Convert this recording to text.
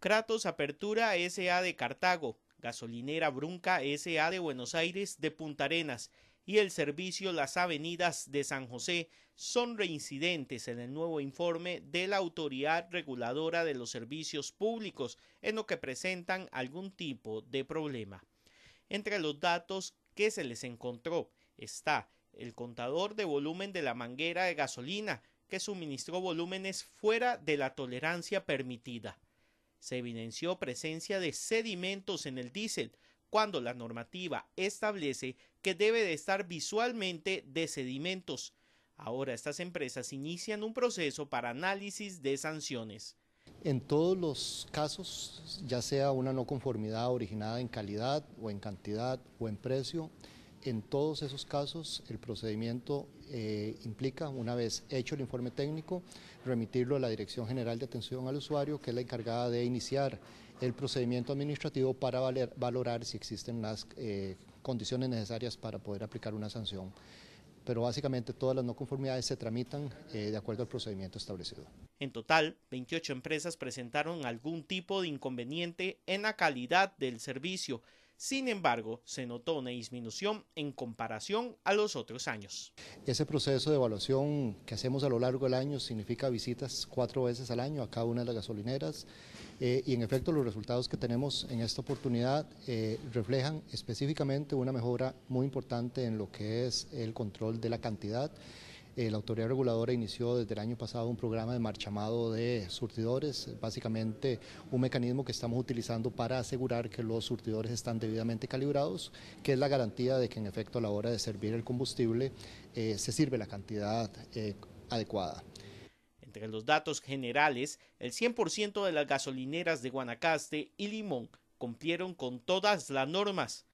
Kratos Apertura SA de Cartago, Gasolinera Brunca SA de Buenos Aires de Punta Arenas y el servicio Las Avenidas de San José son reincidentes en el nuevo informe de la Autoridad Reguladora de los Servicios Públicos, en lo que presentan algún tipo de problema. Entre los datos que se les encontró está el contador de volumen de la manguera de gasolina, que suministró volúmenes fuera de la tolerancia permitida se evidenció presencia de sedimentos en el diésel, cuando la normativa establece que debe de estar visualmente de sedimentos. Ahora estas empresas inician un proceso para análisis de sanciones. En todos los casos, ya sea una no conformidad originada en calidad o en cantidad o en precio, en todos esos casos, el procedimiento eh, implica, una vez hecho el informe técnico, remitirlo a la Dirección General de Atención al Usuario, que es la encargada de iniciar el procedimiento administrativo para valorar si existen las eh, condiciones necesarias para poder aplicar una sanción. Pero básicamente todas las no conformidades se tramitan eh, de acuerdo al procedimiento establecido. En total, 28 empresas presentaron algún tipo de inconveniente en la calidad del servicio sin embargo, se notó una disminución en comparación a los otros años. Ese proceso de evaluación que hacemos a lo largo del año significa visitas cuatro veces al año a cada una de las gasolineras eh, y en efecto los resultados que tenemos en esta oportunidad eh, reflejan específicamente una mejora muy importante en lo que es el control de la cantidad eh, la autoridad reguladora inició desde el año pasado un programa de marchamado de surtidores, básicamente un mecanismo que estamos utilizando para asegurar que los surtidores están debidamente calibrados, que es la garantía de que en efecto a la hora de servir el combustible eh, se sirve la cantidad eh, adecuada. Entre los datos generales, el 100% de las gasolineras de Guanacaste y Limón cumplieron con todas las normas